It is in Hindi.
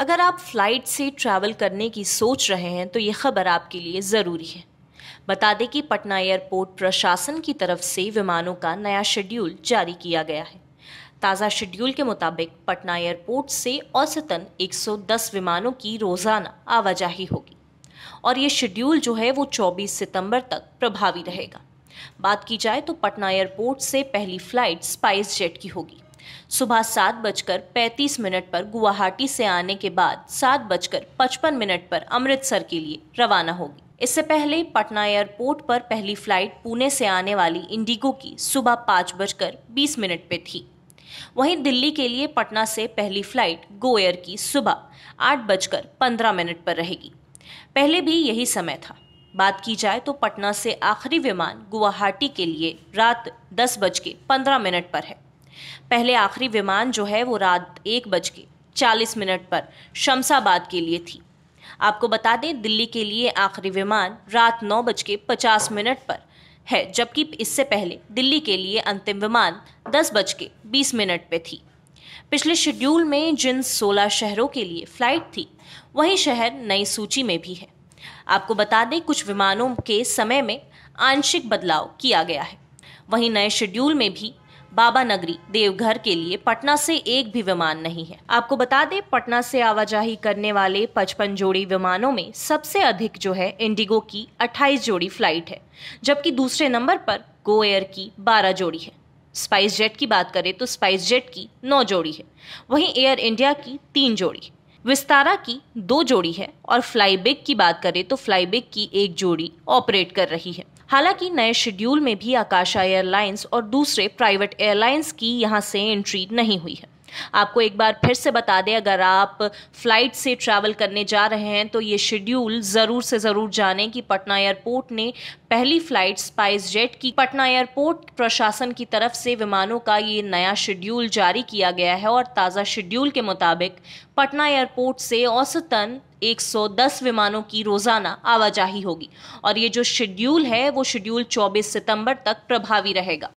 अगर आप फ्लाइट से ट्रैवल करने की सोच रहे हैं तो ये खबर आपके लिए ज़रूरी है बता दें कि पटना एयरपोर्ट प्रशासन की तरफ से विमानों का नया शेड्यूल जारी किया गया है ताज़ा शेड्यूल के मुताबिक पटना एयरपोर्ट से औसतन 110 विमानों की रोज़ाना आवाजाही होगी और ये शेड्यूल जो है वो 24 सितंबर तक प्रभावी रहेगा बात की जाए तो पटना एयरपोर्ट से पहली फ्लाइट स्पाइस जेट की होगी सुबह सात बजकर पैंतीस मिनट पर गुवाहाटी से आने के बाद सात बजकर पचपन मिनट पर अमृतसर के लिए रवाना होगी इससे पहले पटना एयरपोर्ट पर पहली फ्लाइट पुणे से आने वाली इंडिगो की सुबह पाँच बजकर बीस मिनट पे थी वहीं दिल्ली के लिए पटना से पहली फ्लाइट गो एयर की सुबह आठ बजकर पंद्रह मिनट पर रहेगी पहले भी यही समय था बात की जाए तो पटना से आखिरी विमान गुवाहाटी के लिए रात दस बज के पंद्रह मिनट पर है पहले आखिरी विमान जो है वो रात एक बज के चालीस मिनट पर शमशाबाद के लिए थी आपको बता दें दिल्ली के लिए आखिरी विमान रात नौ बज के पचास मिनट पर है जबकि इससे पहले दिल्ली के लिए अंतिम विमान दस बज के बीस मिनट पर थी पिछले शेड्यूल में जिन 16 शहरों के लिए फ्लाइट थी वही शहर नई सूची में भी है आपको बता दें कुछ विमानों के समय में आंशिक बदलाव किया गया है वहीं नए शेड्यूल में भी बाबा नगरी देवघर के लिए पटना से एक भी विमान नहीं है आपको बता दें पटना से आवाजाही करने वाले 55 जोड़ी विमानों में सबसे अधिक जो है इंडिगो की 28 जोड़ी फ्लाइट है जबकि दूसरे नंबर पर गो एयर की 12 जोड़ी है स्पाइस जेट की बात करें तो स्पाइस जेट की 9 जोड़ी है वहीं एयर इंडिया की तीन जोड़ी विस्तारा की दो जोड़ी है और फ्लाईबिग की बात करें तो फ्लाईबिग की एक जोड़ी ऑपरेट कर रही है हालांकि नए शेड्यूल में भी आकाशा एयरलाइंस और दूसरे प्राइवेट एयरलाइंस की यहां से एंट्री नहीं हुई है आपको एक बार फिर से बता दें अगर आप फ़्लाइट से ट्रैवल करने जा रहे हैं तो ये शेड्यूल ज़रूर से ज़रूर जानें कि पटना एयरपोर्ट ने पहली फ़्लाइट स्पाइस जेट की पटना एयरपोर्ट प्रशासन की तरफ से विमानों का ये नया शेड्यूल जारी किया गया है और ताज़ा शेड्यूल के मुताबिक पटना एयरपोर्ट से औसतन 110 विमानों की रोज़ाना आवाजाही होगी और ये जो शेड्यूल है वो शेड्यूल 24 सितंबर तक प्रभावी रहेगा